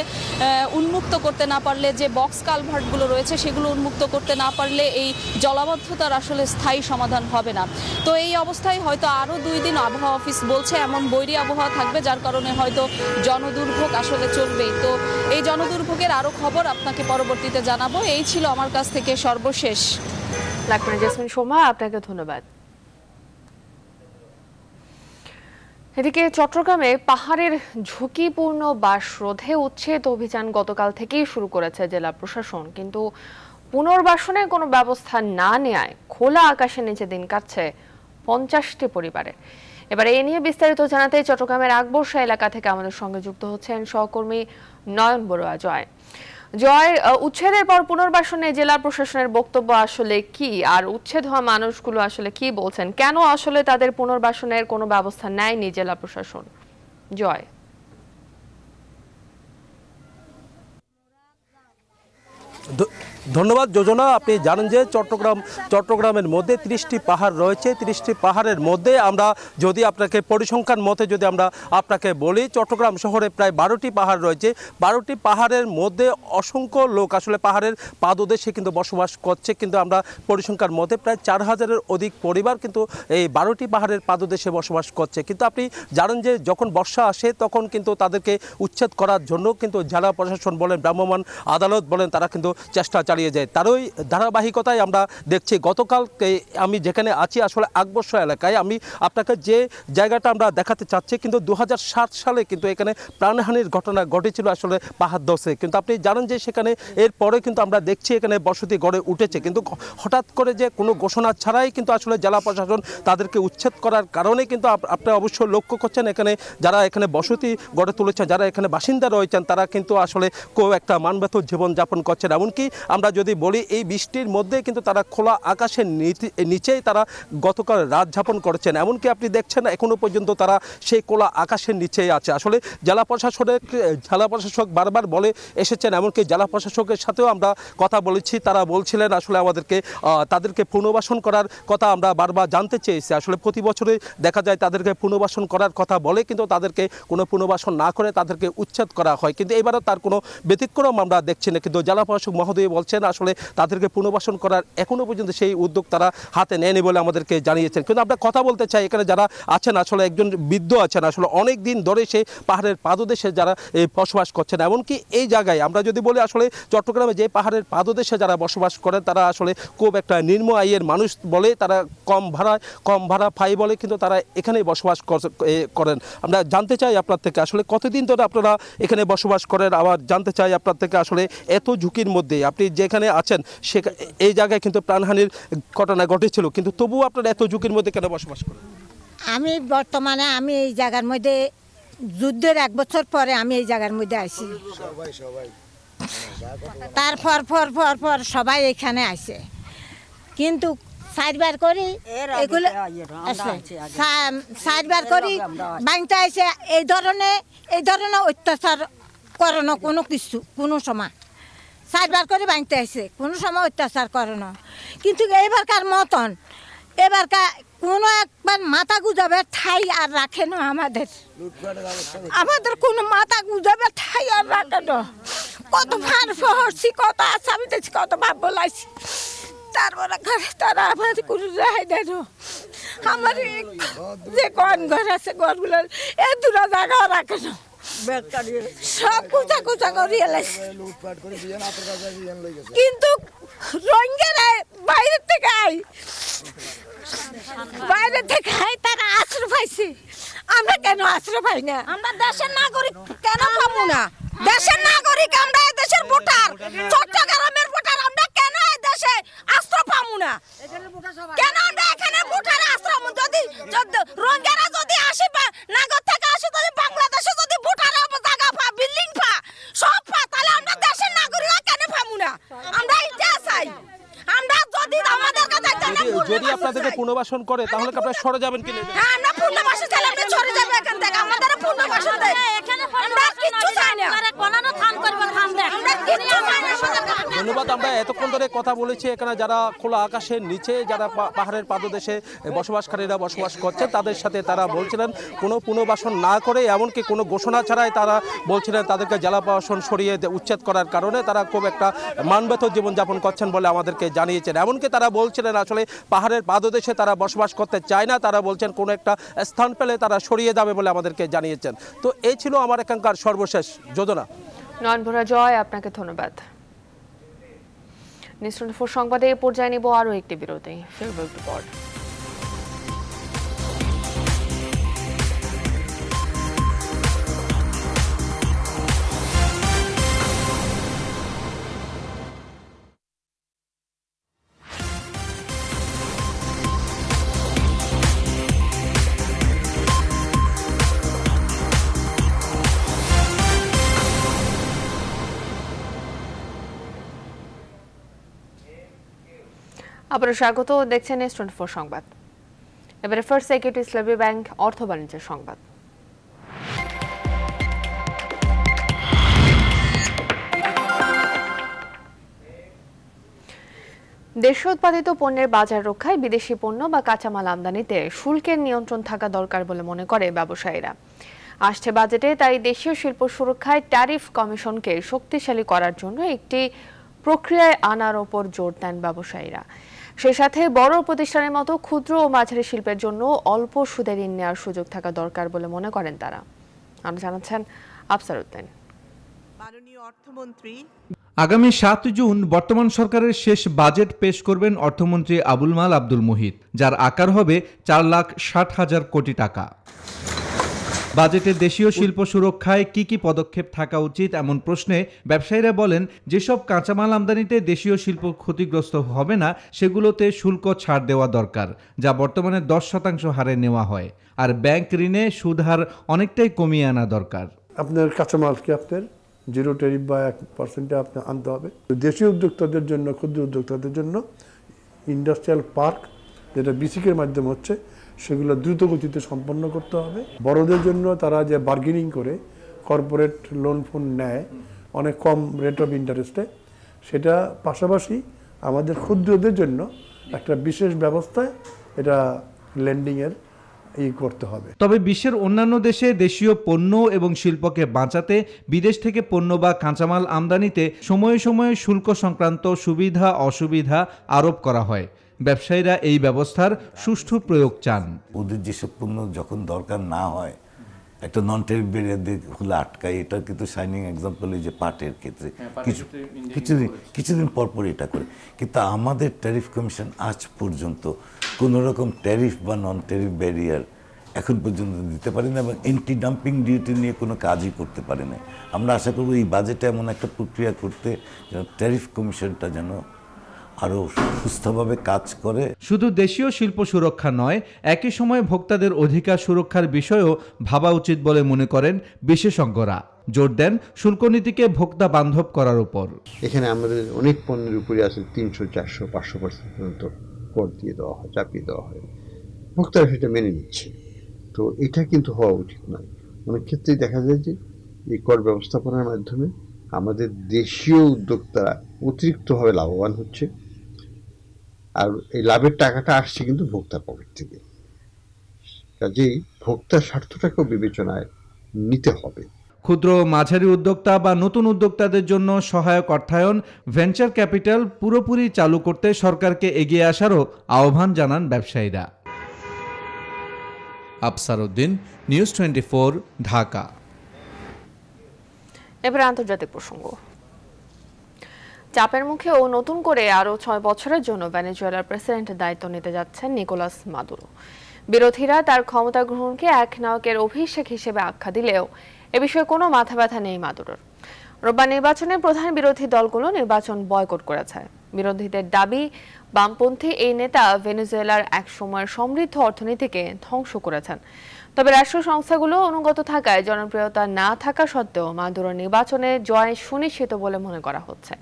উন্মুক্ত করতে না পারলে যে বক্স কালভার্টগুলো রয়েছে সেগুলো উন্মুক্ত করতে না পারলে এই জলাবদ্ধতার আসলে স্থায়ী সমাধান হবে না তো এই অবস্থায় হয়তো আরও দুই দিন আবহাওয়া অফিস বলছে এমন বৈরী আবহাওয়া থাকবে যার কারণে হয়তো জনদুর্ভোগ আসলে আসলে চলবে তো এই জনদুর্ভোগের আরো খবর আপনাকে পরবর্তীতে জানাবো এই ছিল আমার কাছ থেকে সর্বশেষ লাকমান জাসমিন সোমা আপনাকে ধন্যবাদ এদিকে চট্টগ্রামে পাহাড়ের ঝুঁকিপূর্ণ বাস রোধে উচ্ছেদ অভিযান গতকাল থেকেই শুরু করেছে জেলা প্রশাসন কিন্তু পুনর্বাসনের কোনো ব্যবস্থা না নেয় খোলা আকাশে নিচে দিন কাটছে পঞ্চাশটি পরিবারের এবার এ নিয়ে বিস্তারিত জানাতে চট্টগ্রামের আকবরশা এলাকা থেকে আমাদের সঙ্গে যুক্ত হচ্ছেন সহকর্মী নয়ন বড়ুয়া জয় জয় উচ্ছেদের পর পুনর্বাসনে জেলা প্রশাসনের বক্তব্য আসলে কি আর উচ্ছেদ হওয়া মানুষগুলো আসলে কি বলছেন কেন আসলে তাদের পুনর্বাসনের কোনো ব্যবস্থা নেয়নি জেলা প্রশাসন জয় ধন্যবাদ যোজনা আপনি জানেন যে চট্টগ্রাম চট্টগ্রামের মধ্যে ত্রিশটি পাহাড় রয়েছে তিরিশটি পাহাড়ের মধ্যে আমরা যদি আপনাকে পরিসংখ্যান মতে যদি আমরা আপনাকে বলি চট্টগ্রাম শহরে প্রায় বারোটি পাহাড় রয়েছে বারোটি পাহাড়ের মধ্যে অসংখ্য লোক আসলে পাহাড়ের পাদদেশে কিন্তু বসবাস করছে কিন্তু আমরা পরিসংখ্যান মতে প্রায় চার হাজারের অধিক পরিবার কিন্তু এই বারোটি পাহাড়ের পাদদেশে বসবাস করছে কিন্তু আপনি জানেন যে যখন বর্ষা আসে তখন কিন্তু তাদেরকে উচ্ছেদ করার জন্য কিন্তু জেলা প্রশাসন বলেন ভ্রাম্যমান আদালত বলেন তারা কিন্তু চেষ্টা চালিয়ে যায় তারই ধারাবাহিকতায় আমরা দেখছি গতকালকে আমি যেখানে আছি আসলে আকবর্ষ এলাকায় আমি আপনাকে যে জায়গাটা আমরা দেখাতে চাচ্ছি কিন্তু দু সালে কিন্তু এখানে প্রাণহানির ঘটনা ঘটেছিল আসলে পাহাড় দশে কিন্তু আপনি জানেন যে সেখানে এরপরে কিন্তু আমরা দেখছি এখানে বসতি গড়ে উঠেছে কিন্তু হঠাৎ করে যে কোনো ঘোষণা ছাড়াই কিন্তু আসলে জেলা প্রশাসন তাদেরকে উচ্ছেদ করার কারণে কিন্তু আপনি অবশ্য লক্ষ্য করছেন এখানে যারা এখানে বসতি গড়ে তুলেছেন যারা এখানে বাসিন্দা রয়েছেন তারা কিন্তু আসলে কেউ একটা মানবেত জীবনযাপন করছেন এমনকি আমরা আমরা যদি বলি এই বৃষ্টির মধ্যে কিন্তু তারা খোলা আকাশের নিচেই তারা গতকাল রাত যাপন করেছেন এমনকি আপনি দেখছেন এখনও পর্যন্ত তারা সেই খোলা আকাশের নিচেই আছে আসলে জেলা প্রশাসনের জেলা প্রশাসক বারবার বলে এসেছেন এমনকি জেলা প্রশাসকের সাথেও আমরা কথা বলেছি তারা বলছিলেন আসলে আমাদেরকে তাদেরকে পুনর্বাসন করার কথা আমরা বারবার জানতে চেয়েছি আসলে প্রতি বছরে দেখা যায় তাদেরকে পুনর্বাসন করার কথা বলে কিন্তু তাদেরকে কোনো পুনর্বাসন না করে তাদেরকে উচ্ছেদ করা হয় কিন্তু এবারও তার কোনো ব্যতিক্রম আমরা দেখছি না কিন্তু জেলা প্রশাসক মহোদয় বলছেন পাচ্ছেন আসলে তাদেরকে পুনর্বাসন করার এখনও পর্যন্ত সেই উদ্যোগ তারা হাতে নেয়নি বলে আমাদেরকে জানিয়েছেন কিন্তু আমরা কথা বলতে চাই এখানে যারা আছেন আসলে একজন বৃদ্ধ আছেন আসলে অনেক দিন ধরে সেই পাহাড়ের পাদদেশে যারা বসবাস করছেন এমনকি এই জায়গায় আমরা যদি বলি আসলে চট্টগ্রামে যে পাহাড়ের পাদদেশে যারা বসবাস করেন তারা আসলে খুব একটা নিম্ন আয়ের মানুষ বলে তারা কম ভাড়ায় কম ভাড়া পাই বলে কিন্তু তারা এখানেই বসবাস করেন আমরা জানতে চাই আপনার থেকে আসলে কতদিন ধরে আপনারা এখানে বসবাস করেন আবার জানতে চাই আপনার থেকে আসলে এত ঝুঁকির মধ্যে আপনি যে যেখানে আছেন সে এই জায়গায় কিন্তু প্রাণহানির ঘটনা ঘটেছিল কিন্তু তবুও আপনারা এত ঝুঁকির মধ্যে কেন বসবাস করেন আমি বর্তমানে আমি এই জায়গার মধ্যে যুদ্ধের এক বছর পরে আমি এই জায়গার মধ্যে আসি তারপর পর পর পর সবাই এখানে আসে কিন্তু সাইডবার করি এগুলো সাইডবার করি বাংলা আসে এই ধরনের এই ধরনের অত্যাচার করানো কোনো কিছু কোনো সময় চারবার করে বাঁধতে আসে কোনো সময় অত্যাচার করে না কিন্তু এবারকার মতন এবারকার কোনো একবার মাথা গুজাবে ঠাই আর রাখে না আমাদের আমাদের কোনো মাথা গুজাবে ঠাই আর রাখে না কত ভার ফি কত আসামি দিয়েছি কত ভাব বলাইছি তারপরে মানে ঘরে তারা আমার কোনো রেহাই দেয় আমার যে গন ঘর আছে গনগুলো এ দুটো জায়গাও রাখে না সব কুচা কুচা করিয়ে লাইছে কিন্তু বাইরের থেকে আই বাইরে থেকে আই তারা আশ্রয় পাইছে আমরা কেন আশ্রয় পাই না আমরা দেশের নাগরিক কেন পাবো না দেশের নাগরিক আমরা দেশের ভোটার চট্টগ্রামের ভোটার দেশে আশ্রয় পাবো না কেন আমরা এখানে ভুটানে আশ্রয় যদি রোহিঙ্গারা যদি আসে নাগর থেকে আসে যদি বাংলাদেশে যদি ভুটানে জায়গা পা বিল্ডিং পা সব পা তাহলে আমরা দেশের নাগরিকরা কেন পাবো না আমরা এটা চাই আমরা যদি আমাদের কাছে যদি আপনাদেরকে পুনর্বাসন করে তাহলে আপনারা সরে যাবেন কি না হ্যাঁ, আমরা পুনর্বাসন চাইলে আপনি সরে যাবেন এখান থেকে আমাদের পুনর্বাসন দেয় আমরা কিচ্ছু চাই না বানানো থান আমরা এতক্ষণ ধরে কথা বলেছি এখানে যারা খোলা আকাশের নিচে যারা পাহাড়ের পাদদেশে বসবাসকারীরা বসবাস করছে তাদের সাথে তারা বলছিলেন কোনো পুনর্বাসন না করে এমনকি কোনো ঘোষণা ছাড়াই তারা বলছিলেন তাদেরকে জেলা প্রশাসন সরিয়ে উচ্ছেদ করার কারণে তারা খুব একটা মানবেত জীবনযাপন করছেন বলে আমাদেরকে জানিয়েছেন এমনকি তারা বলছিলেন আসলে পাহাড়ের পাদদেশে তারা বসবাস করতে চায় না তারা বলছেন কোনো একটা স্থান পেলে তারা সরিয়ে যাবে বলে আমাদেরকে জানিয়েছেন তো এই ছিল আমার এখানকার সর্বশেষ যোজনা নয়নভরা জয় আপনাকে ধন্যবাদ নিউজ টোয়েন্টি সংবাদে এ পর্যায়ে নেব আরও একটি বিরতি ফিরব একটু পর আপনারা স্বাগত দেখছেন স্টুডেন্ট ফোর সংবাদ এবারে ফার্স্ট সেক্রেট ইসলামী ব্যাংক অর্থ বাণিজ্য সংবাদ দেশে উৎপাদিত পণ্যের বাজার রক্ষায় বিদেশি পণ্য বা কাঁচামাল আমদানিতে শুল্কের নিয়ন্ত্রণ থাকা দরকার বলে মনে করে ব্যবসায়ীরা আসছে বাজেটে তাই দেশীয় শিল্প সুরক্ষায় ট্যারিফ কমিশনকে শক্তিশালী করার জন্য একটি প্রক্রিয়ায় আনার ওপর জোর দেন ব্যবসায়ীরা সেই সাথে বড় প্রতিষ্ঠানের মতো ক্ষুদ্র ও মাঝারি শিল্পের জন্য অল্প সুদে ঋণ নেওয়ার সুযোগ থাকা দরকার বলে মনে করেন তারা আরও জানাচ্ছেন আফসার উদ্দিন আগামী সাত জুন বর্তমান সরকারের শেষ বাজেট পেশ করবেন অর্থমন্ত্রী আবুল মাল আব্দুল মুহিত যার আকার হবে চার লাখ ষাট হাজার কোটি টাকা বাজেটে দেশীয় শিল্প সুরক্ষায় কি কি পদক্ষেপ থাকা উচিত এমন প্রশ্নে ব্যবসায়ীরা বলেন যেসব কাঁচামাল আমদানিতে দেশীয় শিল্প ক্ষতিগ্রস্ত হবে না সেগুলোতে শুল্ক ছাড় দেওয়া দরকার যা বর্তমানে দশ শতাংশ হারে নেওয়া হয় আর ব্যাংক ঋণে সুদ হার অনেকটাই কমিয়ে আনা দরকার আপনার কাঁচামালকে আপনার জিরো ট্যারিফ বা এক পার্সেন্টে আপনার আনতে হবে দেশীয় উদ্যোক্তাদের জন্য ক্ষুদ্র উদ্যোক্তাদের জন্য ইন্ডাস্ট্রিয়াল পার্ক যেটা বিসিকের মাধ্যমে হচ্ছে সেগুলো দ্রুত গতিতে সম্পন্ন করতে হবে বড়দের জন্য তারা যে বার্গেনিং করে কর্পোরেট লোন ফোন নেয় অনেক কম রেট অফ ইন্টারেস্টে সেটা পাশাপাশি আমাদের ক্ষুদ্রদের জন্য একটা বিশেষ ব্যবস্থায় এটা লেন্ডিংয়ের এই করতে হবে তবে বিশ্বের অন্যান্য দেশে দেশীয় পণ্য এবং শিল্পকে বাঁচাতে বিদেশ থেকে পণ্য বা কাঁচামাল আমদানিতে সময়ে সময়ে শুল্ক সংক্রান্ত সুবিধা অসুবিধা আরোপ করা হয় ব্যবসায়ীরা এই ব্যবস্থার সুষ্ঠু প্রয়োগ চান ওদের যেসব পণ্য যখন দরকার না হয় একটা নন টেরিফ ব্যারিয়ার দিয়ে খুলে আটকায় এটা কিন্তু শাইনিং এক্সাম্পল এই যে পাটের ক্ষেত্রে হ্যাঁ, কিছু কিছুদিন কিছুদিন পরপর এটা করে কিন্তু আমাদের ট্যারিফ কমিশন আজ পর্যন্ত কোনো রকম ট্যারিফ বা নন ট্যারিফ ব্যারিয়ার এখন পর্যন্ত দিতে পারি না এবং এন্টি ডাম্পিং ডিউটি নিয়ে কোনো কাজই করতে পারে না আমরা আশা করব এই বাজেটে এমন একটা প্রক্রিয়া করতে যেন ট্যারিফ কমিশনটা যেন আরও সুস্থভাবে কাজ করে শুধু দেশীয় শিল্প সুরক্ষা নয় একই সময়ে ভোক্তাদের অধিকার সুরক্ষার বিষয়েও ভাবা উচিত বলে মনে করেন বিশেষজ্ঞরা জোর দেন শুল্ক নীতিকে ভোক্তা বান্ধব করার উপর এখানে আমাদের অনেক পণ্যের উপরে আছে তিনশো চারশো পাঁচশো পার্সেন্ট পর্যন্ত কর দিয়ে দেওয়া হয় চাপিয়ে দেওয়া হয় ভোক্তারা সেটা মেনে নিচ্ছে তো এটা কিন্তু হওয়া উচিত নয় অনেক ক্ষেত্রেই দেখা যায় যে এই কর ব্যবস্থাপনার মাধ্যমে আমাদের দেশীয় উদ্যোক্তারা অতিরিক্তভাবে লাভবান হচ্ছে আর এই লাভের টাকাটা আসছে কিন্তু ভোক্তা পকেট থেকে কাজেই ভোক্তার স্বার্থটাকেও বিবেচনায় নিতে হবে ক্ষুদ্র মাঝারি উদ্যোক্তা বা নতুন উদ্যোক্তাদের জন্য সহায়ক অর্থায়ন ভেঞ্চার ক্যাপিটাল পুরোপুরি চালু করতে সরকারকে এগিয়ে আসারও আহ্বান জানান ব্যবসায়ীরা আফসার উদ্দিন নিউজ টোয়েন্টি ঢাকা এবার আন্তর্জাতিক প্রসঙ্গ চাপের মুখে ও নতুন করে আরও ছয় বছরের জন্য ভেনেজুয়েলার প্রেসিডেন্ট দায়িত্ব নিতে যাচ্ছেন নিকোলাস মাদুরো বিরোধীরা তার ক্ষমতা গ্রহণকে এক নায়কের অভিষেক হিসেবে আখ্যা দিলেও এ বিষয়ে কোনো মাথা ব্যথা নেই মাদুরোর রোববার নির্বাচনে প্রধান বিরোধী দলগুলো নির্বাচন বয়কট করেছে বিরোধীদের দাবি বামপন্থী এই নেতা ভেনেজুয়েলার এক সময়ের সমৃদ্ধ অর্থনীতিকে ধ্বংস করেছেন তবে রাষ্ট্র সংস্থাগুলো অনুগত থাকায় জনপ্রিয়তা না থাকা সত্ত্বেও মাদুরো নির্বাচনে জয় সুনিশ্চিত বলে মনে করা হচ্ছে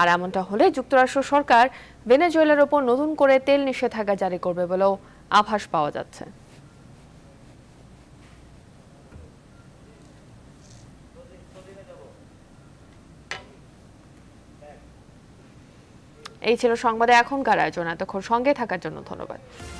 আর এমনটা হলে যুক্তরাষ্ট্র সরকার ভেনেজুয়েলার ওপর নতুন করে তেল নিষেধাজ্ঞা জারি করবে বলেও আভাস পাওয়া যাচ্ছে এই ছিল সংবাদে এখনকার আয়োজন এতক্ষণ সঙ্গে থাকার জন্য ধন্যবাদ